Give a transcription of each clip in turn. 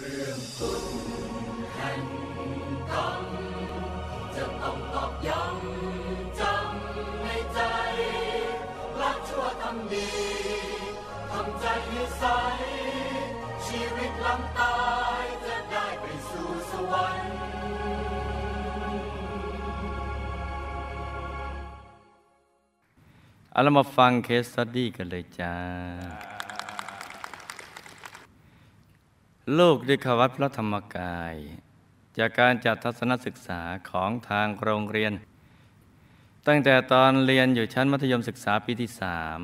เรื่องุแห่งกรรมจะต้องตอย้ำจำในใจ รักชั่วทำดีทำใจให้ใส ชีวิตลตายจะได้ไปสู่สวรรค์เอาามาฟังเคสสตดี้กันเลยจ้าลูกได้เข้าวัดพระธรรมกาย จากการจัดทัศนศึกษาของทางโรงเรียน ตั้งแต่ตอนเรียนอยู่ชั้นมัธยมศึกษา ปีที่สาม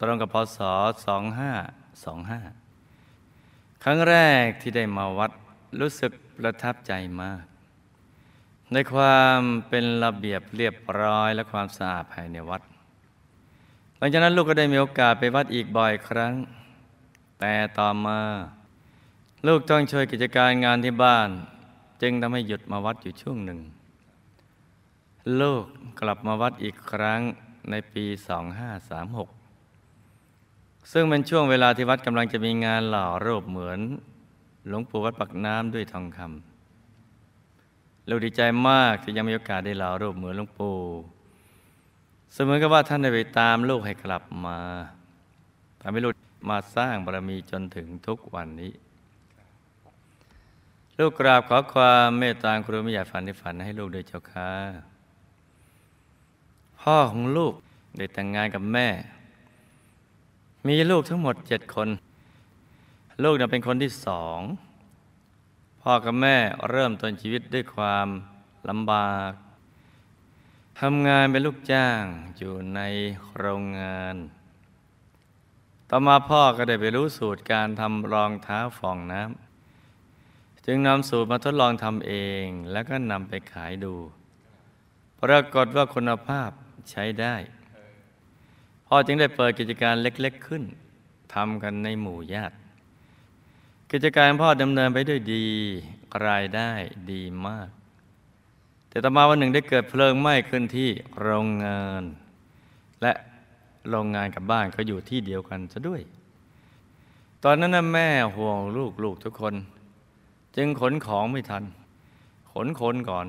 ตรง กับพศ2525 ครั้งแรกที่ได้มาวัดรู้สึกประทับใจมาก ในความเป็นระเบียบเรียบร้อยและความสะอาดภายในวัดหลังจากนั้น ลูกก็ได้มีโอกาสไปวัดอีกบ่อยครั้ง แต่ต่อมาลูกต้องช่วยกิจการงานที่บ้าน จึงทำให้หยุดมาวัดอยู่ช่วงหนึ่งลูกกลับมาวัดอีกครั้งในปี 2536 ซึ่งเป็นช่วงเวลาที่วัดกำลังจะมีงานหล่อรูปเหมือนหลวงปู่วัดปักน้ำด้วยทองคำลูกดีใจมากที่ยังมีโอกาสได้หล่อรูปเหมือนหลวงปู่ เสมือนกับว่าท่านได้ไปตามลูกให้กลับมาทำให้ลูกมาสร้างบารมีจนถึงทุกวันนี้ลูกกราบขอความ เมตตาครูไม่อยากฝันที่ฝันให้ลูกด้วยเจ้าค่ะ พ่อของลูกได้แต่งงานกับแม่ มีลูกทั้งหมดเจ็ดคน ลูกเป็นคนที่สองพ่อกับแม่เริ่มต้นชีวิตด้วยความลำบากทำงานเป็นลูกจ้างอยู่ในโรงงาน ต่อมาพ่อก็ได้ไปรู้สูตรการทำรองเท้าฟองน้ำจึงนำสูตรมาทดลองทำเองแล้วก็นำไปขายดู ปรากฏว่าคุณภาพใช้ได้ พ่อจึงได้เปิดกิจการเล็กๆขึ้น ทำกันในหมู่ญาติ กิจการพ่อดำเนินไปด้วยดี รายได้ดีมาก แต่ต่อมาวันหนึ่งได้เกิดเพลิงไหม้ขึ้นที่โรงงาน และโรงงานกับบ้านก็อยู่ที่เดียวกันซะด้วย ตอนนั้นแม่ห่วงลูกๆทุกคนจึงขนของไม่ทัน ขนคนก่อน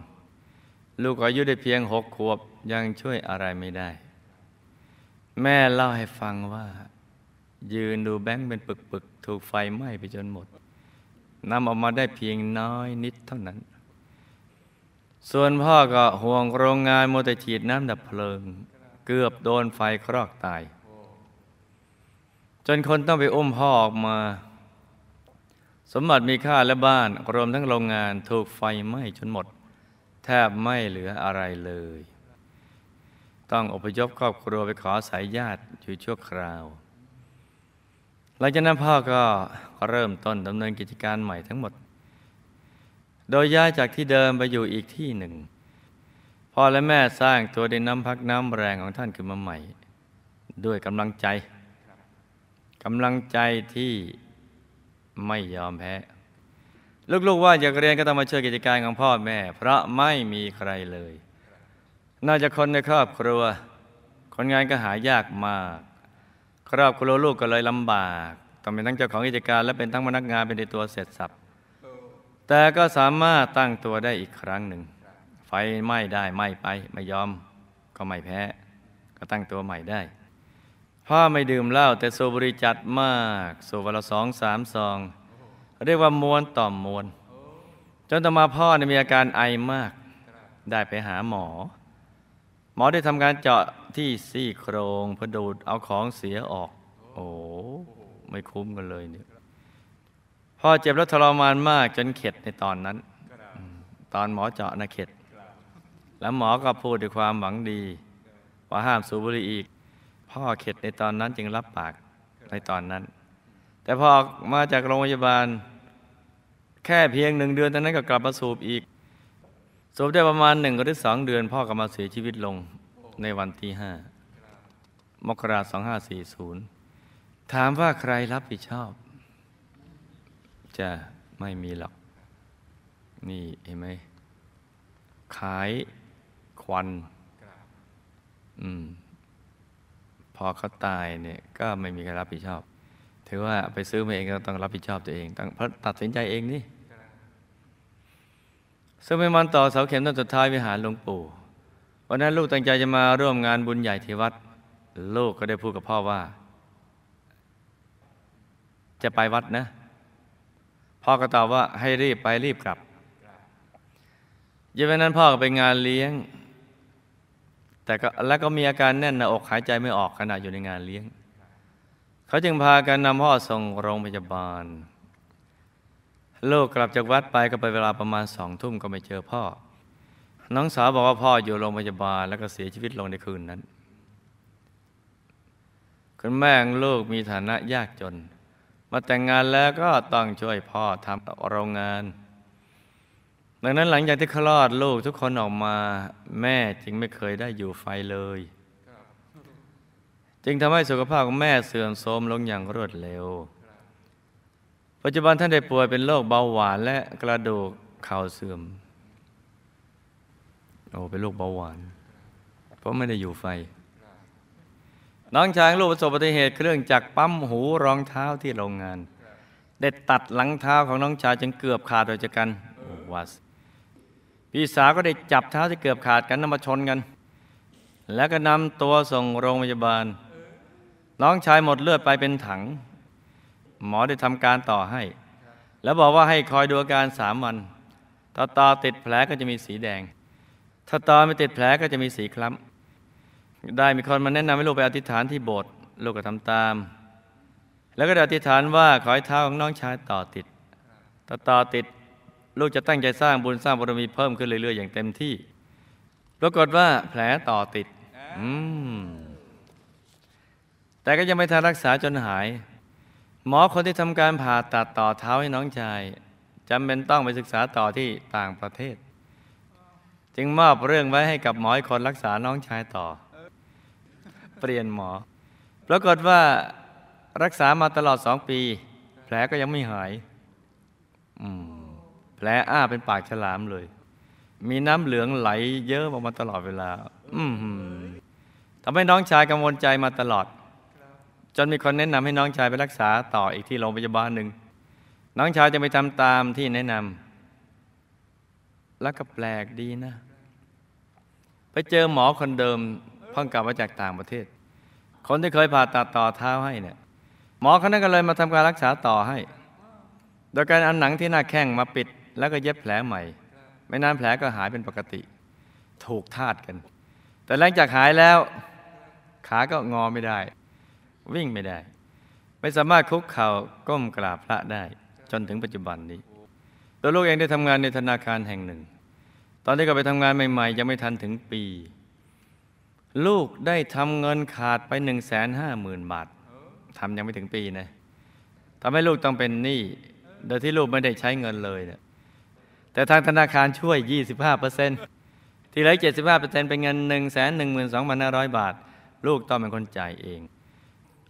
ลูกอายุได้เพียงหกขวบยังช่วยอะไรไม่ได้ แม่เล่าให้ฟังว่า ยืนดูแบงค์เป็นปึกๆถูกไฟไหม้ไปจนหมดนำออกมาได้เพียงน้อยนิดเท่านั้น ส่วนพ่อก็ห่วงโรงงานโมเตฉีดน้ำดับเพลิง เกือบโดนไฟครอกตาย จนคนต้องไปอุ้มพ่อออกมาสมบัติมีค่าและบ้านรวมทั้งโรงงานถูกไฟไหม้จนหมด แทบไม่เหลืออะไรเลย ต้องอพยพครอบครัวไปขอสายญาติอยู่ชั่วคราวหลังจากนั้นพ่อก็เริ่มต้นดำเนินกิจการใหม่ทั้งหมด โดยย้ายจากที่เดิมไปอยู่อีกที่หนึ่ง พ่อและแม่สร้างตัวด้วยน้ำพักน้ำแรงของท่านขึ้นมาใหม่ ด้วยกำลังใจกำลังใจที่ไม่ยอมแพ้ลูกๆว่าอยากเรียนก็ต้องมาช่วยกิจการของพ่อแม่เพราะไม่มีใครเลยน่าจะคนในครอบครัว คนงานก็หายากมาก ครอบครัวลูกก็เลยลำบากต้องเป็นทั้งเจ้าของกิจการและเป็นทั้งพนักงานเป็นในตัวเสร็จสับแต่ก็สามารถตั้งตัวได้อีกครั้งหนึ่งไฟไหม้ได้ไหม้ไป ไม่ยอม ก็ไม่แพ้ก็ตั้งตัวใหม่ได้พ่อไม่ดื่มเหล้าแต่สูบบุหรี่จัดมากสูบวันละสองสามซองเรียกว่ามวนต่อมมวนจนต่อมาพ่อมีอาการไอมากได้ไปหาหมอ หมอได้ทำการเจาะที่ซี่โครงเพื่อดูดเอาของเสียออก โอ้ไม่คุ้มกันเลยเนี่ยพ่อเจ็บแล้วทรมานมาก จนเข็ดในตอนนั้น ตอนหมอเจาะนะเข็ดแล้วหมอก็พูดด้วยความหวังดีว่าห้ามสูบบุหรี่อีกพ่อเข็ดในตอนนั้นจึงรับปากในตอนนั้น แต่พอมาจากโรงพยาบาล แค่เพียงหนึ่งเดือนตอนนั้นก็กลับมาสูบอีก สูบได้ประมาณหนึ่งหรือสองเดือนพ่อก็มาเสียชีวิตลงในวันที่ห้ามกราสองห้าสี่ศูนย์ถามว่าใครรับผิดชอบ จะไม่มีหรอก นี่เห็นไหม ขายควัน อืมพอเขาตายเนี่ยก็ไม่มีใครรับผิดชอบถือว่าไปซื้อมาเองก็ต้องรับผิดชอบตัวเองต้องเพราะตัดสินใจเองนี่ซึ่งเป็นวันต่อเสาเข็มต้นสุดท้ายวิหารหลวงปู่วันนั้นลูกตั้งใจจะมาร่วมงานบุญใหญ่ที่วัดลูกก็ได้พูดกับพ่อว่า จะไปวัดนะ พ่อก็ตอบว่าให้รีบไปรีบกลับยันวันนั้นพ่อก็ไปงานเลี้ยงแต่ก็แล้วก็มีอาการแน่น หน้าอกหายใจไม่ออกขณะอยู่ในงานเลี้ยง เขาจึงพากันนำพ่อส่งโรงพยาบาล ลูกกลับจากวัดไปก็ไปเวลาประมาณสองทุ่มก็ไม่เจอพ่อ น้องสาวบอกว่าพ่ออยู่โรงพยาบาล แล้วก็เสียชีวิตลงในคืนนั้นคุณแม่ลูกมีฐานะยากจน มาแต่งงานแล้วก็ต้องช่วยพ่อทำโรงงานดังนั้นหลังจากที่คลอดลูกทุกคนออกมา แม่จึงไม่เคยได้อยู่ไฟเลยจึงทำให้สุขภาพของแม่เสื่อมโทรมลงอย่างรวดเร็วปัจจุบันท่านได้ป่วยเป็นโรคเบาหวานและกระดูกเข่าเสื่อมโอ้ เป็นโรคเบาหวาน เพราะไม่ได้อยู่ไฟ น้องชายลูกประสบอุบัติเหตุเครื่องจักรปั๊มหูรองเท้าที่โรงงาน ได้ตัดหลังเท้าของน้องชายจนเกือบขาดออกจากกันวัสพี่สาวก็ได้จับเท้าที่เกือบขาดกันนำมาชนกัน แล้วก็นำตัวส่งโรงพยาบาล น้องชายหมดเลือดไปเป็นถัง หมอได้ทำการต่อให้ แล้วบอกว่าให้คอยดูอาการสามวัน ถ้าตาติดแผลก็จะมีสีแดง ถ้าตาไม่ติดแผลก็จะมีสีคล้ำ ได้มีคนมาแนะนำให้ลูกไปอธิษฐานที่โบสถ์ลูกก็ทำตาม แล้วก็อธิษฐานว่าขอให้เท้าของน้องชายต่อติดถ้าตาติดลูกจะตั้งใจสร้างบุญสร้างบารมีเพิ่มขึ้นเรื่อยๆอย่างเต็มที่ ปรากฏว่าแผลต่อติดแต่ก็ยังไม่ทันรักษาจนหาย หมอคนที่ทำการผ่าตัดต่อเท้าให้น้องชายจำเป็นต้องไปศึกษาต่อที่ต่างประเทศ จึงมอบเรื่องไว้ให้กับหมอคนรักษาน้องชายต่อ เปลี่ยนหมอ ปรากฏว่ารักษามาตลอดสองปี แผลก็ยังไม่หาย อืมแผลอ้าเป็นปากฉลามเลย มีน้ำเหลืองไหลเยอะออกมาตลอดเวลา อืทำให้น้องชายกังวลใจมาตลอด จนมีคนแนะนำให้น้องชายไปรักษาต่ออีกที่โรงพยาบาลหนึ่ง น้องชายจะไปทำตามที่แนะนำแล้วก็แปลกดีนะ ไปเจอหมอคนเดิมเพิ่งกลับมาจากต่างประเทศ คนที่เคยผ่าตัดต่อเท้าให้เนี่ย หมอคนนั้นก็เลยมาทำการรักษาต่อให้ โดยการเอาหนังที่หน้าแข้งมาปิดแล้วก็เย็บแผลใหม่ ไม่นานแผลก็หายเป็นปกติ ถูกทาตกัน แต่หลังจากหายแล้วขาก็งอไม่ได้ วิ่งไม่ได้ ไม่สามารถคุกเข่าก้มกราบพระได้ จนถึงปัจจุบันนี้ ตัวลูกเองได้ทำงานในธนาคารแห่งหนึ่ง ตอนที่ก็ไปทำงานใหม่ๆยังไม่ทันถึงปีลูกได้ทำเงินขาดไปหนึ่งแสหห้ามื่นบาททำยังไม่ถึงปีนะทำให้ลูกต้องเป็นหนี้โดยที่ลูกไม่ได้ใช้เงินเลยเนะแต่ทางธนาคารช่วย 25%ที่เหลือ75%เป็นเงิน 1 1 2 5 0 0 บาท ลูกต้องเป็นคนจ่ายเอง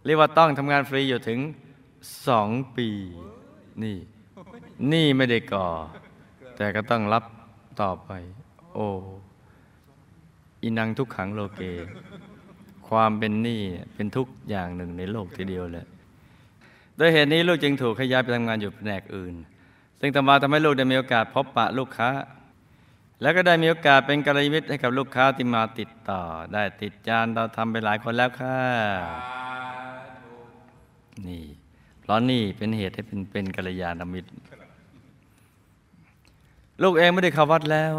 เรียกว่าต้องทำงานฟรีอยู่ถึง 2 ปี นี่ นี่ไม่ได้ก่อ แต่ก็ต้องรับต่อไป โออินังทุกขังโลเก ความเป็นหนี้เป็นทุกอย่างหนึ่งในโลกทีเดียวเลย โดยเหตุนี้ลูกจึงถูกขยายไปทำงานอยู่แผนกอื่นซึ่งต่อมาทำให้ลูกได้มีโอกาสพบปะลูกค้า แล้วก็ได้มีโอกาสเป็นกัลยาณมิตรให้กับลูกค้าที่มาติดต่อ ได้ติดจานเราทำไปหลายคนแล้วค่ะ นี่เพราะนี่เป็นเหตุให้เป็นเป็นกัลยาณมิตร ลูกเองไม่ได้เข้าวัดแล้ว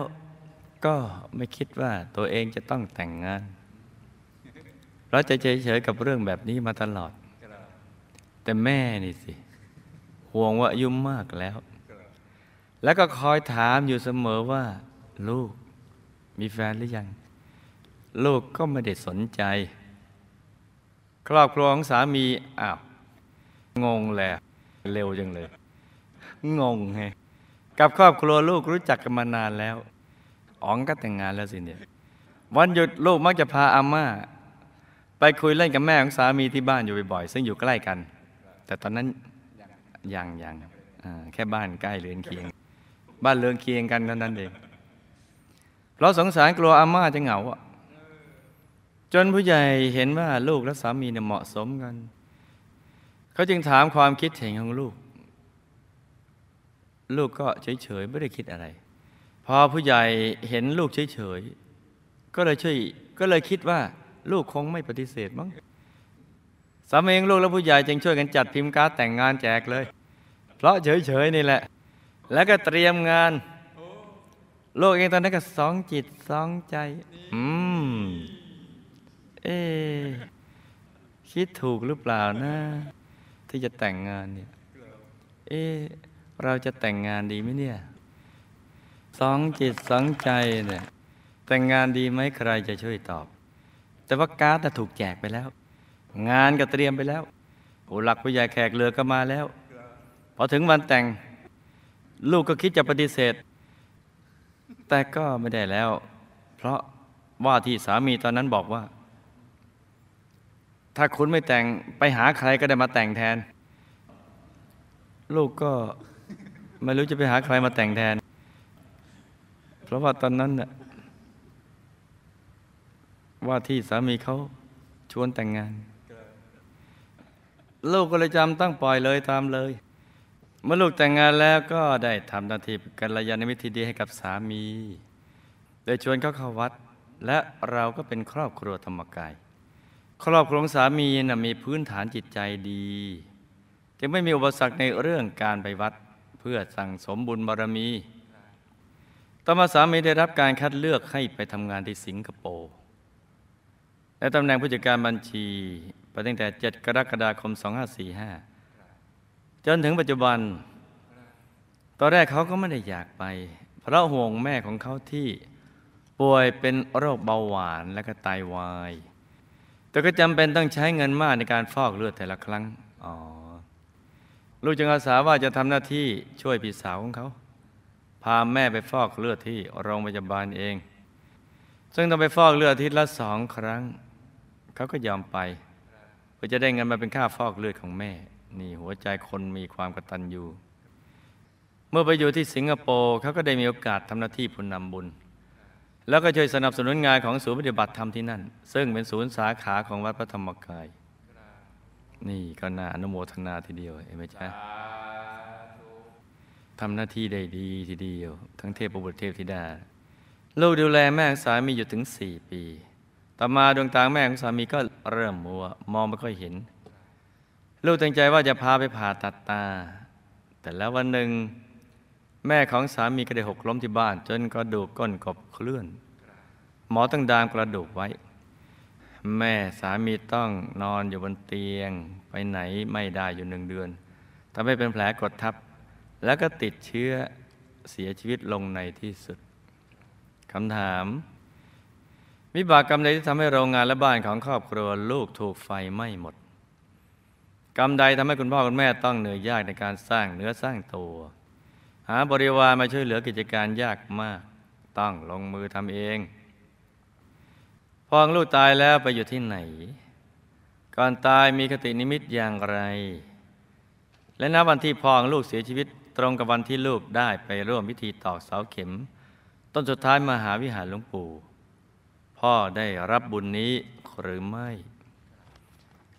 ก็ไม่คิดว่าตัวเองจะต้องแต่งงานเราจะเฉยๆกับเรื่องแบบนี้มาตลอด แต่แม่นี่สิห่วงว่าอายุมากแล้วแล้วก็คอยถามอยู่เสมอว่า ลูกมีแฟนหรือยัง ลูกก็ไม่ได้สนใจ ครอบครัวของสามีอ้าวงงแหละเร็วจังเลยงงไงกับครอบครัวลูกรู้จักกันมานานแล้วอ๋องก็แต่งงานแล้วสิเนี่ยวันหยุดลูกมักจะพาอาม่าไปคุยเล่นกับแม่ของสามีที่บ้านอยู่บ่อยๆซึ่งอยู่ใกล้กัน แต่ตอนนั้นยังยังแค่บ้านใกล้เรือนเคียงบ้านเรือนเคียงกันเท่านั้นเองเราสงสารกลัวอาม่าจะเหงาจนผู้ใหญ่เห็นว่าลูกและสามีเนี่ยเหมาะสมกันเขาจึงถามความคิดเห็นของลูก ลูกก็เฉยๆไม่ได้คิดอะไร พอผู้ใหญ่เห็นลูกเฉยๆ ก็เลยช่วย ก็เลยคิดว่าลูกคงไม่ปฏิเสธมั้ง สามีเองลูกและผู้ใหญ่จึงช่วยกันจัดพิมพ์การ์ดแต่งงานแจกเลย เพราะเฉยๆนี่แหละแล้วก็เตรียมงานโลกเองตอนนั้นก็สองจิตสองใจ อืม เอ คิดถูกหรือเปล่านะ ที่จะแต่งงานเนี่ยเอ เราจะแต่งงานดีไหมเนี่ยสองจิตสองใจเนี่ยแต่งงานดีไหมใครจะช่วยตอบ แต่ว่าการ์ดถูกแจกไปแล้ว งานก็เตรียมไปแล้วผู้หลักผู้ใหญ่แขกเรือก็มาแล้ว พอถึงวันแต่งลูกก็คิดจะปฏิเสธ แต่ก็ไม่ได้แล้ว เพราะว่าที่สามีตอนนั้นบอกว่า ถ้าคุณไม่แต่งไปหาใครก็ได้มาแต่งแทน ลูกก็ไม่รู้จะไปหาใครมาแต่งแทน เพราะว่าตอนนั้นน่ะว่าที่สามีเขาชวนแต่งงานลูกก็เลยจำตั้งปล่อยเลยตามเลยเมื่อลูกแต่งงานแล้วก็ได้ทำนาทีกัลยาณมิตรที่ดีให้กับสามี โดยชวนเขาเข้าวัด และเราก็เป็นครอบครัวธรรมกาย ครอบครัวสามีนะมีพื้นฐานจิตใจดีจึงไม่มีอุปสรรคในเรื่องการไปวัดเพื่อสั่งสมบุญบารมีต่อมาสามีได้รับการคัดเลือกให้ไปทำงานที่สิงคโปร์และตำแหน่งผู้จัดการบัญชีไปตั้งแต่ 7 กรกฎาคม 2545จนถึงปัจจุบัน ตอนแรกเขาก็ไม่ได้อยากไป เพราะห่วงแม่ของเขาที่ป่วยเป็นโรคเบาหวานและก็ไตาวาย แต่ก็จำเป็นต้องใช้เงินมากในการฟอกเลือดแต่ละครั้งอ๋อลูกจึงอาสาว่าจะทำหน้าที่ช่วยพี่สาวของเขา พาแม่ไปฟอกเลือดที่โรงพยาบาลเอง ซึ่งต้องไปฟอกเลือดทิตละสองครั้ง เขาก็ยอมไป เพื่อจะได้เงินมาเป็นค่าฟอกเลือดของแม่นี่หัวใจคนมีความกตัญญู เมื่อไปอยู่ที่สิงคโปร์เขาก็ได้มีโอกาสทำหน้าที่ผู้นำบุญ แล้วก็ช่วยสนับสนุนงานของศูนย์ปฏิบัติธรรมที่นั่น ซึ่งเป็นศูนย์สาขาของวัดพระธรรมกาย นี่ก็น่าอนุโมทนาทีเดียว เอ็นไหมจ๊ะทำหน้าที่ได้ดีทีเดียว ทั้งเทพบุตรเทพธิดาลูกดูแลแม่สามีอยู่ถึงสี่ปีต่อมาดวงตาแม่ของสามีก็เริ่มมัวมองไม่ค่อยเห็นลูกตั้งใจว่าจะพาไปผ่าตัดตา แต่แล้ววันหนึ่งแม่ของสามีก็ได้หกล้มที่บ้าน จนกระดูกก้นกบเคลื่อน หมอต้องดามกระดูกไว้ แม่สามีต้องนอนอยู่บนเตียงไปไหนไม่ได้อยู่หนึ่งเดือนทำให้เป็นแผลกดทับแล้วก็ติดเชื้อเสียชีวิตลงในที่สุดคำถามวิบากกรรมใดที่ทำให้โรงงานและบ้านของครอบครัวลูกถูกไฟไหม้หมดกรรมใดทำให้คุณพ่อคุณแม่ต้องเหนื่อยยากในการสร้างเนื้อสร้างตัว หาบริวารมาช่วยเหลือกิจการยากมากต้องลงมือทำเอง พองลูกตายแล้วไปอยู่ที่ไหน ก่อนตายมีคตินิมิตอย่างไร และนับวันที่พองลูกเสียชีวิตตรงกับวันที่ลูกได้ไปร่วมพิธีตอกเสาเข็ม ต้นสุดท้ายมหาวิหารหลวงปู่พ่อได้รับบุญนี้หรือไม่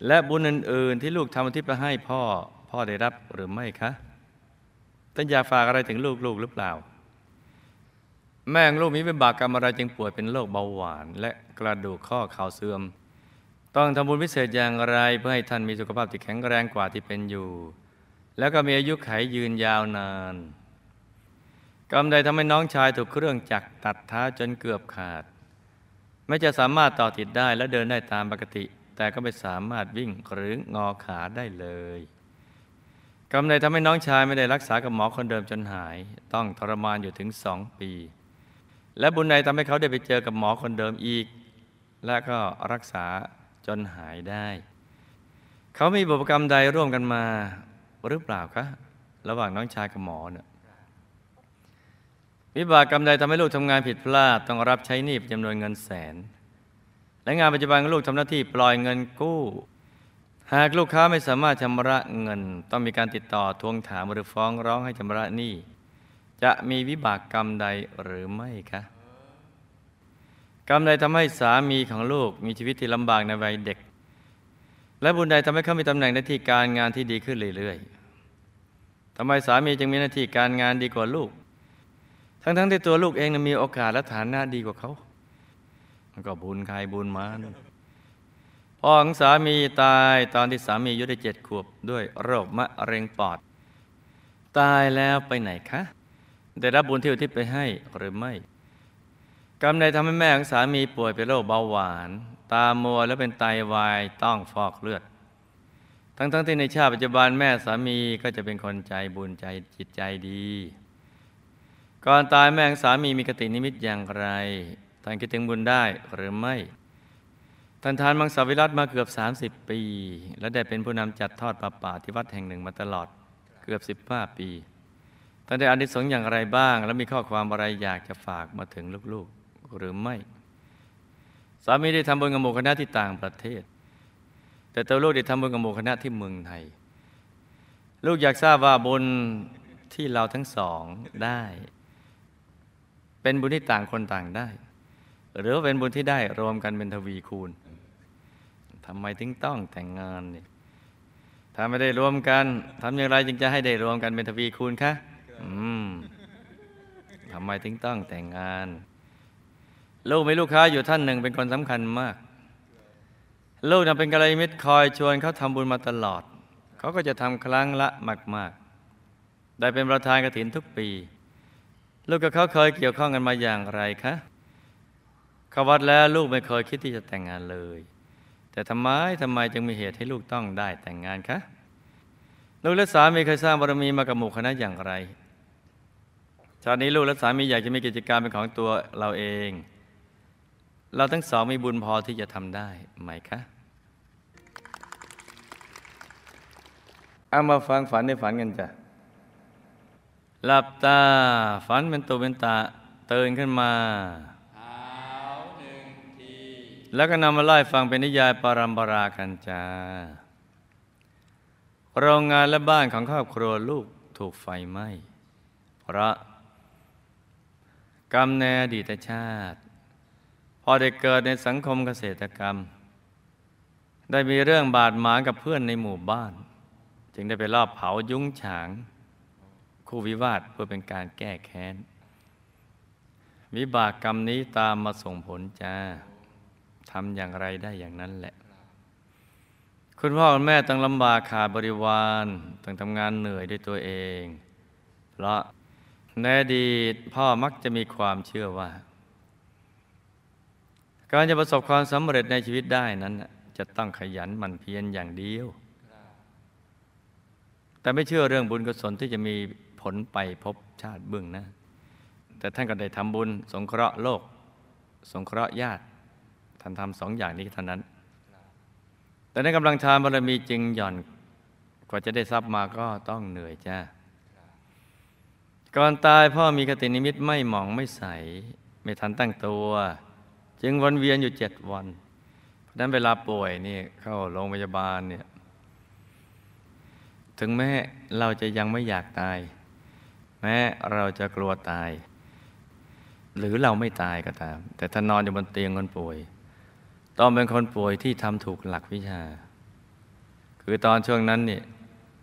และบุญอื่นๆที่ลูกทำอาทิ์ไปให้พ่อพ่อได้รับหรือไม่คะท่านอยากฝากอะไรถึงลูกๆหรือเปล่า แม่งลูกมีเป็นบากกรรมอะไรจึงป่วยเป็นโรคเบาหวานและกระดูกข้อเข่าเสื่อม ต้องทำบุญพิเศษอย่างไรเพื่อให้ท่านมีสุขภาพที่แข็งแรงกว่าที่เป็นอยู่ แล้วก็มีอายุขัยยืนยาวนาน กรรมใดทำให้น้องชายถูกเครื่องจักรตัดเท้าจนเกือบขาด ไม่จะสามารถต่อติดได้และเดินได้ตามปกติแต่ก็ไม่สามารถวิ่งหรืองอขาได้เลยกำเนิดทำให้น้องชายไม่ได้รักษากับหมอคนเดิมจนหาย ต้องทรมานอยู่ถึงสองปี และบุญในทำให้เขาได้ไปเจอกับหมอคนเดิมอีก และก็รักษาจนหายได้ เขามีบุพกรรมใดร่วมกันมาหรือเปล่าคะ ระหว่างน้องชายกับหมอเนี่ยวิบากกรรมใดทำให้ลูกทำงานผิดพลาด ต้องรับใช้หนี้เป็นจำนวนเงินแสนและงานปัจจุบันลูกทำหน้าที่ปล่อยเงินกู้ หากลูกค้าไม่สามารถชำระเงิน ต้องมีการติดต่อทวงถามหรือฟ้องร้องให้ชำระหนี้ จะมีวิบากกรรมใดหรือไม่คะ กรรมใดทำให้สามีของลูก มีชีวิตที่ลำบากในวัยเด็ก และบุญใดทำให้เขามีตำแหน่งหน้าที่การงานที่ดีขึ้นเรื่อยๆทำไมสามีจึงมีหน้าที่การงานดีกว่าลูก ทั้งๆที่ตัวลูกเองมีโอกาสและฐานะดีกว่าเขาก็บุญใครบุญมันพ่อของสามีตายตอนที่สามีอายุได้เจ็ดขวบ ด้วยโรคมะเร็งปอด ตายแล้วไปไหนคะได้รับบุญที่อุทิศไปให้หรือไม่กรรมใดทำให้แม่ของสามีป่วยเป็นโรคเบาหวาน ตามัวและเป็นไตาวายต้องฟอกเลือด ทั้งๆทที่ในชาติปัจจุบันแม่สามีก็จะเป็นคนใจบุญใจจิตใจดี ก่อนตายแม่ของสามีมีกตินิมิตอย่างไรท่านคิดถึงบุญได้หรือไม่ ท่านทานมังสวิรัตมาเกือบ 30 ปี และได้เป็นผู้นำจัดทอดปลาป่าที่วัดแห่งหนึ่งมาตลอดเกือบ 15 ปี ท่านได้อานิสงส์อย่างไรบ้าง และมีข้อความอะไรอยากจะฝากมาถึงลูก ๆหรือไม่ สามีได้ทำบุญกับหมู่คณะที่ต่างประเทศ แต่ตัวลูกได้ทำบุญกับหมู่คณะที่เมืองไทย ลูกอยากทราบว่าบุญที่เราทั้งสองได้ เป็นบุญที่ต่างคนต่างได้หรือเป็นบุญที่ได้รวมกันเป็นทวีคูณทำไมถึงต้องแต่งงานเนี่ยถ้าไม่ได้รวมกันทำอย่างไรจึงจะให้ได้รวมกันเป็นทวีคูณคะ อืมทำไมถึงต้องแต่งงาน ลูกมีลูกค้าอยู่ท่านหนึ่งเป็นคนสำคัญมาก ลูกนะเป็นกระไรมิตรคอยชวนเขาทำบุญมาตลอดเขาก็จะทำครั้งละมากๆ ได้เป็นประธานกระถินทุกปี ลูกกับเขาเคยเกี่ยวข้องกันมาอย่างไรคะเข้าวัดแล้วลูกไม่เคยคิดที่จะแต่งงานเลย แต่ทำไมทำไมจึงมีเหตุให้ลูกต้องได้แต่งงานคะลูกและสามีเคยสร้างบารมีมากับหมู่คณะอย่างไรชาตินี้ลูกและสามีอยากจะมีกิจการเป็นของตัวเราเอง เราทั้งสองมีบุญพอที่จะทำได้ไหมคะเอามาฟังฝันในฝันกันจ้ะหลับตาฝันเป็นตัวเป็นตาเตื่นขึ้นมาแล้วก็นำมาไล่ฟังเป็นนิยายปารัมปรากันจา โรงงานและบ้านของครอบครัวลูกถูกไฟไหม้เพราะ กรรมในอดีตชาติ พอได้เกิดในสังคมเกษตรกรรม ได้มีเรื่องบาดหมางกับเพื่อนในหมู่บ้าน จึงได้ไปลอบเผายุ้งฉาง คู่วิวาทเพื่อเป็นการแก้แค้น วิบากกรรมนี้ตามมาส่งผลจ้าทำอย่างไรได้อย่างนั้นแหละ คุณพ่อคุณแม่ต้องลำบากขาดบริวาร ต้องทำงานเหนื่อยด้วยตัวเอง เพราะในอดีตพ่อมักจะมีความเชื่อว่าการจะประสบความสำเร็จในชีวิตได้นั้น จะต้องขยันหมั่นเพียรอย่างเดียว แต่ไม่เชื่อเรื่องบุญกุศลที่จะมีผลไปพบชาติเบื้องนะ แต่ท่านก็ได้ทำบุญสงเคราะห์โลก สงเคราะห์ญาติท่านทำสองอย่างนี้เท่านั้น แต่ในกำลังทานบารมีจริงหย่อน กว่าจะได้ทรัพย์มาก็ต้องเหนื่อยจ้าก่อนตายพ่อมีกตินิมิตไม่หมองไม่ใส ไม่ทันตั้งตัว จึงวนเวียนอยู่เจ็ดวัน เพราะนั้นเวลาป่วยนี่เข้าโรงพยาบาลเนี่ย ถึงแม้เราจะยังไม่อยากตาย แม้เราจะกลัวตาย หรือเราไม่ตายก็ตาม แต่ถ้านอนอยู่บนเตียงคนป่วยตอนเป็นคนป่วยที่ทำถูกหลักวิชา คือตอนช่วงนั้นเนี่ย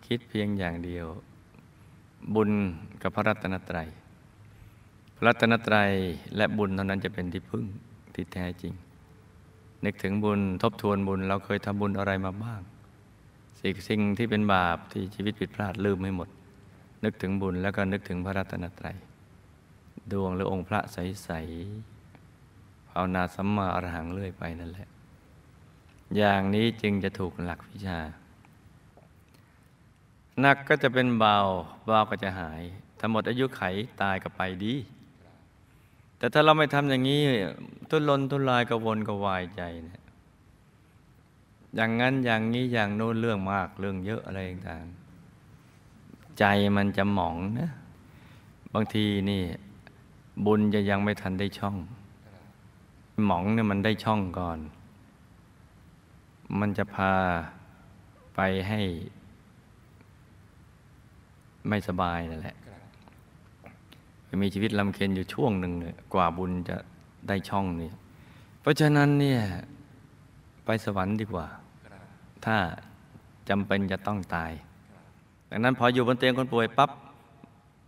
คิดเพียงอย่างเดียว บุญกับพระรัตนตรัย พระรัตนตรัยและบุญเท่านั้นจะเป็นที่พึ่งที่แท้จริง นึกถึงบุญทบทวนบุญเราเคยทำบุญอะไรมาบ้าง สิ่งสิ่งที่เป็นบาปที่ชีวิตผิดพลาดลืมไม่หมด นึกถึงบุญแล้วก็นึกถึงพระรัตนตรัย ดวงหรือองค์พระใสๆเอานาสัมมาอรหังเลื่อยไปนั่นแหละ อย่างนี้จึงจะถูกหลักวิชา หนักก็จะเป็นเบา เบา ก็จะหายถ้าหมดอายุไขตายก็ไปดี แต่ถ้าเราไม่ทำอย่างนี้ ทุนลนทุนลายกวนกวายใจนะอย่างนั้นอย่างนี้อย่างโน้นเรื่องมากเรื่องเยอะอะไรต่างๆ ใจมันจะหมองนะ บางทีนี่ บุญจะยังไม่ทันได้ช่องหมองเนี่ยมันได้ช่องก่อน มันจะพาไปให้ไม่สบายนั่นแหละ มีชีวิตลำเค็นอยู่ช่วงหนึ่งเนี่ย กว่าบุญจะได้ช่องเนี่ยเพราะฉะนั้นเนี่ย ไปสวรรค์ดีกว่า ถ้าจำเป็นจะต้องตายดังนั้นพออยู่บนเตียงคนป่วยปับ๊บ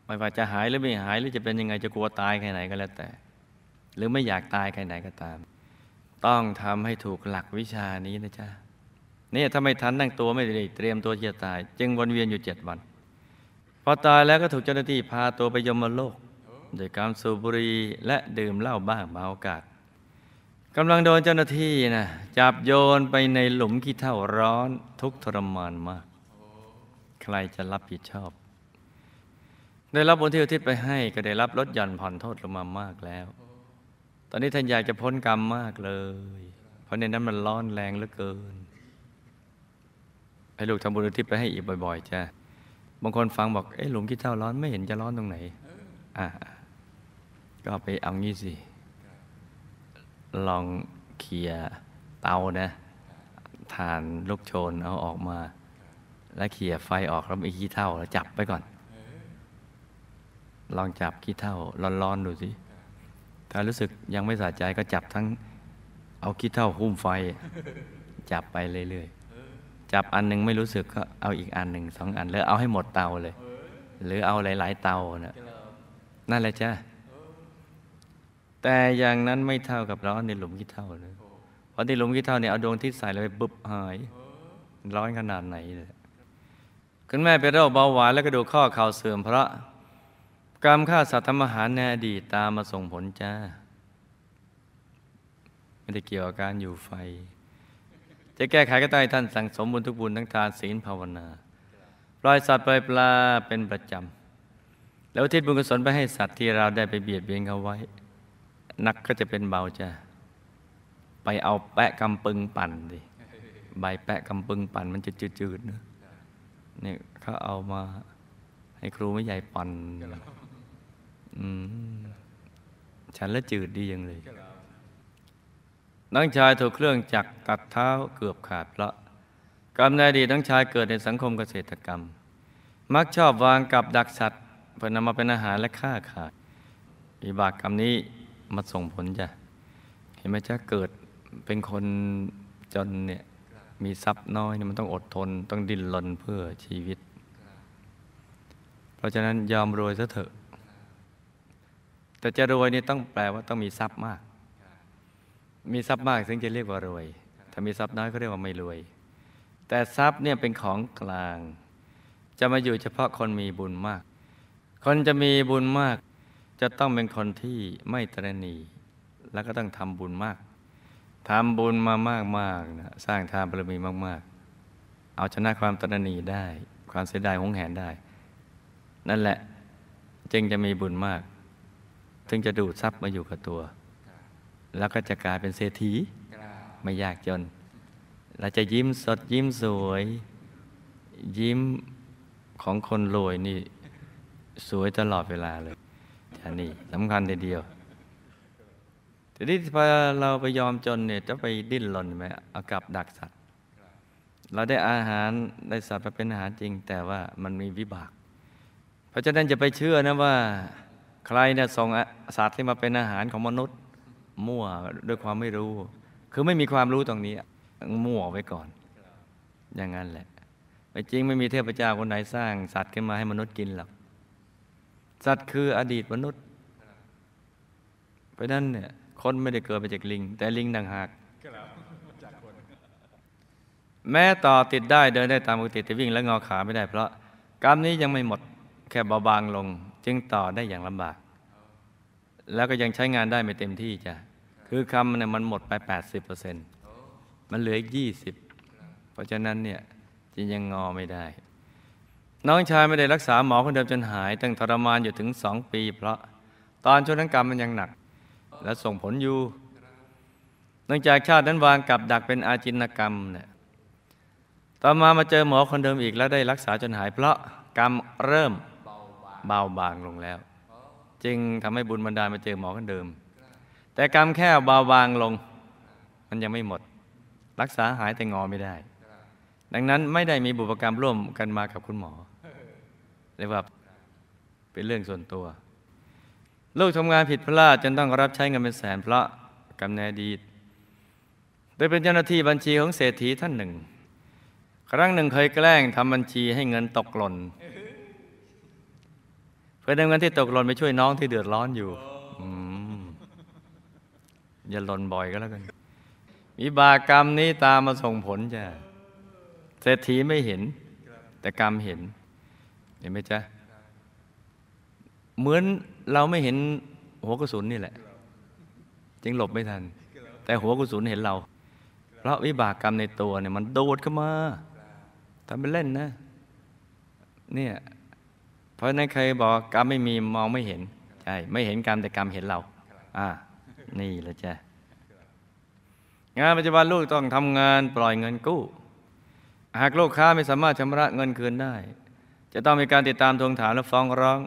ไม่ว่าจะหายหรือไม่หาย หรือจะเป็นยังไง จะกลัวตายแค่ไหนก็แล้วแต่หรือไม่อยากตายใครไหนก็ตาม ต้องทำให้ถูกหลักวิชานี้นะจ๊ะ นี่ถ้าไม่ทันตั้งตัวไม่ได้ เตรียมตัวที่จะตาย จึงวนเวียนอยู่เจ็ดวัน พอตายแล้วก็ถูกเจ้าหน้าที่พาตัวไปยมโลกโดยการสูบบุหรี่และดื่มเหล้าบ้างเมาอากาศกำลังโดนเจ้าหน้าที่นะ จับโยนไปในหลุมขี้เถ้าร้อนทุกทรมานมาก ใครจะรับผิดชอบได้รับบุญที่อุทิศไปให้ก็ได้รับลดหย่อนผ่อนโทษลงมามากแล้วตอนนี้ท่านอยากจะพ้นกรรมมากเลย เพราะในนั้นมันร้อนแรงเหลือเกินให้ลูกทำบุญอุทิศไปให้อีกบ่อยๆ จ้ะบางคน ฟังบอกเอ๊ะหลุมขี้เท่า ร้อนไม่เห็นจะร้อนตรงไหนอ่าก็ไปเอางี้สิ ลองเคลียเตานะฐานลูกโชนเอาออกมา แล้วเขี่ยไฟออกแล้วมีขี้เท่า แล้วจับไปก่อน ลองจับขี้เท่าร้อนๆดูสิถ้ารู้สึกยังไม่สะใจก็จับทั้งเอาคิดเท่าหุ้มไฟ จับไปเรื่อยๆจับอันนึงไม่รู้สึกก็เอาอีกอันหนึ่งสองอันแล้วเอาให้หมดเตาเลย หรือเอาหลาย ๆเตานะนั่นแหละจ้ะแต่อย่างนั้นไม่เท่ากับร้อนในหลุมคิดเท่าเลยเพราะในหลุมคิดเท่าเนี่ยเอาดวงที่ใส่เลยบึบหายร้อนขนาดไหนเลยคุณแม่เป็นโรคเบาหวานและกระดูกข้อเข่าเสื่อมเพราะกรรมฆ่าสัตว์ทำอาหารในอดีตตามมาส่งผลจ้าไม่ได้เกี่ยวกับการอยู่ไฟ จะแก้ไขก็ต้องท่านสั่งสมบุญทุกบุญทั้งทานศีลภาวนาปล่อยสัตว์ปล่อยปลาเป็นประจำแล้วทิศบุญกุศลไปให้สัตว์ที่เราได้ไปเบียดเบียนเขาไว้นักก็จะเป็นเบาจ้าไปเอาแปะกำปึงปั่นดิใบแปะกำปึงปั่นมันจะจืดๆนะเนี่ยเขาเอามาให้ครูไม่ใหญ่ปั่นฉันและจืดดีอย่างเลยน้องชายถูกเครื่องจักรตัดเท้าเกือบขาดเพราะกรรมในอดีตน้องชายเกิดในสังคมเกษตรกรรม มักชอบวางกับดักสัตว์ เพื่อนำมาเป็นอาหารและฆ่าขาดอิบากกรรมนี้มาส่งผลจ้ะ เห็นไหมจ้ะเกิดเป็นคนจนเนี่ย มีทรัพย์น้อยเนี่ยมันต้องอดทน ต้องดิ้นรนเพื่อชีวิต เพราะฉะนั้น ยอมรวยซะเถอะแต่จะรวยนี่ต้องแปลว่าต้องมีทรัพย์มาก มีทรัพย์มากถึงจะเรียกว่ารวย ถ้ามีทรัพย์น้อยก็เรียกว่าไม่รวย แต่ทรัพย์เนี่ยเป็นของกลาง จะมาอยู่เฉพาะคนมีบุญมาก คนจะมีบุญมาก จะต้องเป็นคนที่ไม่ตรณีแล้วก็ต้องทำบุญมาก ทำบุญมามากๆนะสร้างทานบารมีมากๆ เอาชนะความตรณีได้ ความเสียดายหงแหนได้ นั่นแหละจึงจะมีบุญมากถึงจะดูดทรัพย์มาอยู่กับตัว แล้วก็จะกลายเป็นเศรษฐีไม่ยากจน เราจะยิ้มสดยิ้มสวย ยิ้มของคนรวยนี่ สวยตลอดเวลาเลยอันนี้สำคัญเดียว ทีนี้พอเราไปยอมจนเนี่ยจะไปดิ้นรนไหมเอากับดักสัตว์ เราได้อาหารได้สัตว์มาเป็นอาหารจริง แต่ว่ามันมีวิบาก เพราะฉะนั้นจะไปเชื่อนะว่าใครเนี่ยส่งสัตว์ที่มาเป็นอาหารของมนุษย์มั่วด้วยความไม่รู้ คือไม่มีความรู้ตรงนี้มั่วไว้ก่อน อย่างนั้นแหละไม่จริงไม่มีเทพเจ้าคนไหนสร้างสัตว์ขึ้นมาให้มนุษย์กินหรอกสัตว์คืออดีตมนุษย์เพราะนั้นเนี่ยคนไม่ได้เกิดมาจากลิง แต่ลิงดังหากแม้ต่อติดได้ เดินได้ตามปกติแต่วิ่ง และงอขาไม่ได้ เพราะกรรมนี้ยังไม่หมดแค่เบาบางลงจึงต่อได้อย่างลำบาก แล้วก็ยังใช้งานได้ไม่เต็มที่จ้ะ คือคำเนี่ยมันหมดไป 80%มันเหลืออีก 20 เพราะฉะนั้นเนี่ยจึงยังงอไม่ได้ น้องชายไม่ได้รักษาหมอคนเดิมจนหายตั้งทรมานอยู่ถึงสองปีเพราะตอนช่วงนั้นกรรมมันยังหนัก และส่งผลอยู่เนื่องจากชาตินั้นวางกับดักเป็นอาจินกรรมเนี่ยต่อมามาเจอหมอคนเดิมอีก แล้วได้รักษาจนหาย เพราะกรรมเริ่มเบาบางลงแล้วจึงทำให้บุญบรรดามาเจอหมอคนเดิม แต่กรรมแค่เบาบางลง มันยังไม่หมดรักษาหายแต่งอไม่ได้ ดังนั้นไม่ได้มีบุพกรรมร่วมกันมากับคุณหมอเรียกว่าเป็นเรื่องส่วนตัว ลูกทำงานผิดพลาดจนต้องรับใช้เงินเป็นแสนเพราะกรรมแนดีโดยเป็นเจ้าหน้าที่บัญชีของเศรษฐีท่านหนึ่ง ครั้งหนึ่งเคยแกล้งทำบัญชีให้เงินตกหล่นเพื่อนำเงินที่ตกหล่นไปช่วยน้องที่เดือดร้อนอยู่อย่าหล่นบ่อยก็แล้วกันวิบากกรรมนี้ตามมาส่งผลจ้ะเศรษฐีไม่เห็น แต่กรรมเห็น เห็นไหมจ๊ะเหมือนเราไม่เห็น หัวกระสุนนี่แหละจึงหลบไม่ทันแต่หัวกระสุนเห็นเรา เพราะวิบากกรรมในตัว เนี่ยมันโดดเข้ามาทำเป็นเล่นนะเนี่ยพราะนั้นเคยบอก กรรมไม่มีมองไม่เห็น ใช่ ไม่เห็นกรรม แต่กรรมเห็นเรา อ่า นี่แหละจ้ะงานปัจจุบันลูกต้องทำงานปล่อยเงินกู้ หากลูกค้าไม่สามารถชำระเงินคืนได้ จะต้องมีการติดตามทวงถามและฟ้องร้อง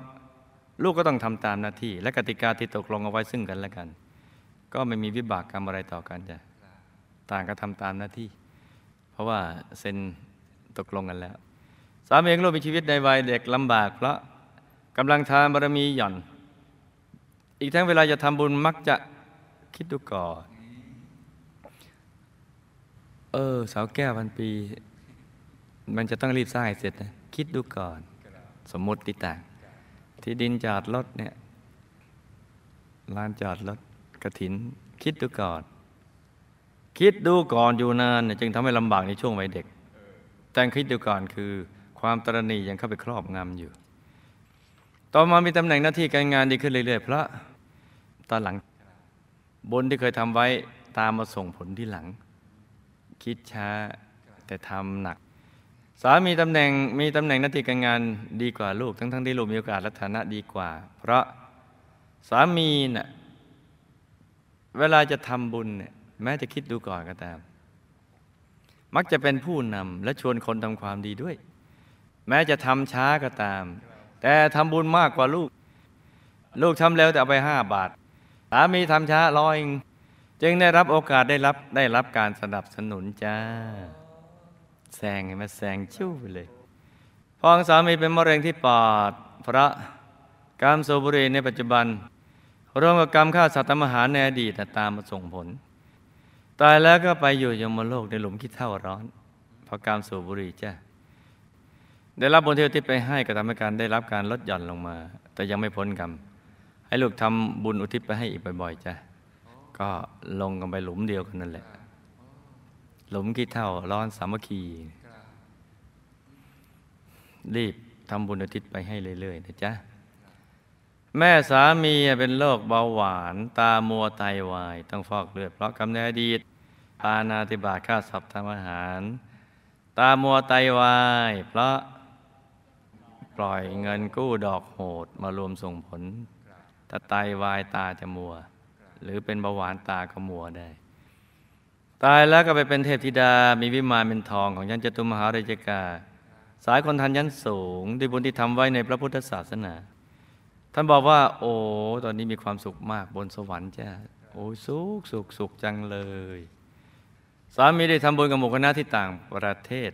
ลูกก็ต้องทำตามหน้าที่ และกติกาที่ตกลงเอาไว้ซึ่งกันและกัน ก็ไม่มีวิบากกรรมอะไรต่อกันจ้ะต่างก็ทำตามหน้าที่ เพราะว่าเซ็นตกลงกันแล้วสามีของลูกมีชีวิตในวัยเด็กลำบากเพราะกำลังทานบารมีหย่อน อีกทั้งเวลาจะทำบุญมักจะคิดดูก่อน เออ สาวแก้วพันปี มันจะต้องรีบสร้างเสร็จนะคิดดูก่อน สมมติต่างที่ดินจอดรถเนี่ยลานจอดรถกระถิน คิดดูก่อน คิดดูก่อนอยู่นานจึงทำให้ลำบากในช่วงวัยเด็กแต่คิดดูก่อนคือความตรณียังเข้าไปครอบงำอยู่ ต่อมามีตำแหน่งหน้าที่การงานดีขึ้นเรื่อยๆเพราะตอนหลังบุญที่เคยทำไว้ตามมาส่งผลที่หลัง คิดช้าแต่ทำหนัก สามีตำแหน่งมีตำแหน่งหน้าที่การงานดีกว่าลูกทั้งๆทที่ลูกมีโอกาสและฐานะดีกว่า เพราะสามีนะ่ะเวลาจะทำบุญเนี่ยแม้จะคิดดูก่อนก็ตาม มักจะเป็นผู้นำและชวนคนทำความดีด้วยแม้จะทำช้าก็ตาม แต่ทำบุญมากกว่าลูก ลูกทำเร็วแต่เอาไปห้าบาทสามีทำช้าร้อยจึงได้รับโอกาสได้รับได้รับการสนับสนุนจ้าแซงไงมาแซงชิ้วเลย พองสามีเป็นมะเร็งที่ปอดพระกรรมโซบุรีในปัจจุบัน ร่วมกับกรรมฆ่าสัตว์ธรรมหารในอดีตตามมาส่งผลตายแล้วก็ไปอยู่ยมโลกในหลุมคิดเท่าร้อนเพราะกรรมโซบุรีจ้าได้รับบุญที่อุทิศไปให้ก็ทำให้การได้รับการลดหย่อนลงมา แต่ยังไม่พ้นกรรมให้ลูกทำบุญอุทิศไปให้อีกบ่อยๆจ้ะก็ลงกันไปหลุมเดียวกันนั่นแหละ หลุมกี่เท่า ร้อนสามัคคีรีบทำบุญอุทิศไปให้เรื่อยๆนะจ๊ะแม่สามีเป็นโรคเบาหวาน ตามัวไตาวายต้องฟอกเลือดเพราะกำเนิดดีปานาติบาตฆ่าสัต์ทำอาหาร ตามัวไตาวาย เพราะปล่อยเงินกู้ดอกโหดมารวมส่งผล ถ้าไตาวายตาจะมัว หรือเป็นเบาหวานตาก็มัวได้ ตายแล้วก็ไปเป็นเทพธิดามีวิมานเป็นทองของยันจตุมหาเรจกา สายคนทันยันสูงด้วยบุญที่ทำไว้ในพระพุทธศาสนา ท่านบอกว่า โอ้ ตอนนี้มีความสุขมากบนสวรรค์จ้าโอ้ สุขสุขสุขจังเลย สามีได้ทำบุญกับหมู่คณะที่ต่างประเทศ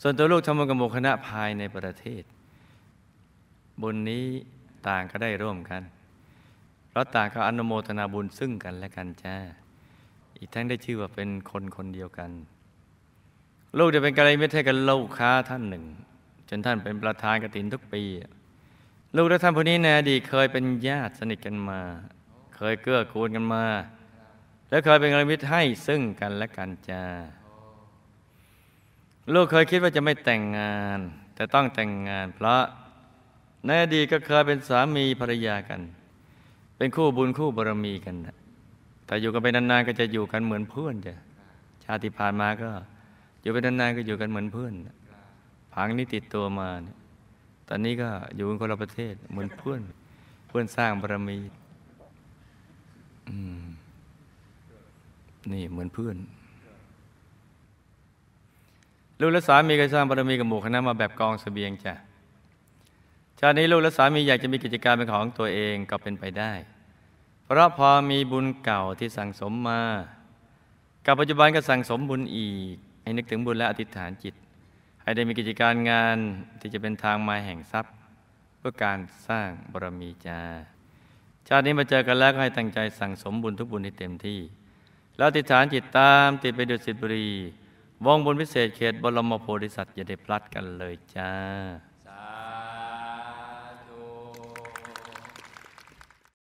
ส่วนตัวลูกทำบุญกับหมู่คณะภายในประเทศ บุญนี้ต่างก็ได้ร่วมกันเพราะต่างก็อนุโมทนาบุญซึ่งกันและกันจ้าอีกทั้งได้ชื่อว่าเป็นคนคนเดียวกัน ลูกจะเป็นกระไรเม็ดให้กันลูกค้าท่านหนึ่ง จนท่านเป็นประธานกตินทุกปี ลูกและท่านผู้นี้ในอดีตเคยเป็นญาติสนิทกันมา เคยเกื้อกูลกันมา และเคยเป็นกระไรเม็ดให้ซึ่งกันและกันจ้าลูกเคยคิดว่าจะไม่แต่งงาน แต่ต้องแต่งงาน เพราะในอดีตก็เคยเป็นสามีภรรยากัน เป็นคู่บุญคู่บารมีกันนะแต่อยู่กันไปนานๆก็จะอยู่กันเหมือนเพื่อนจ้ะชาติผ่านมาก็ อยู่ไปนานๆก็อยู่กันเหมือนเพื่อนผังนี้ติดตัวมาเนี่ยตอนนี้ก็อยู่กันคนละประเทศ เหมือนเพื่อนเพื่อนสร้างบารมีนี่เหมือนเพื่อนลูกและสามี ก็สร้างบารมีกับหมู่คณะมาแบบกองสเสบียงจ้ะชาตินี้ลูกและสามีอยากจะมีกิจการเป็นของตัวเองก็เป็นไปได้ เพราะพอมีบุญเก่าที่สั่งสมมา กับปัจจุบันก็สั่งสมบุญอีก ให้นึกถึงบุญและอธิษฐานจิต ให้ได้มีกิจการงานที่จะเป็นทางมาแห่งทรัพย์ เพื่อการสร้างบารมีจ้าชาตินี้มาเจอกันแล้วก็ให้ตั้งใจสั่งสมบุญทุกบุญให้เต็มที่ แล้วอธิษฐานจิตตามติดไปดุสิตบุรีวงบุญพิเศษเขตบรมโพธิสัตว์อย่าได้พลัดกันเลยจ้า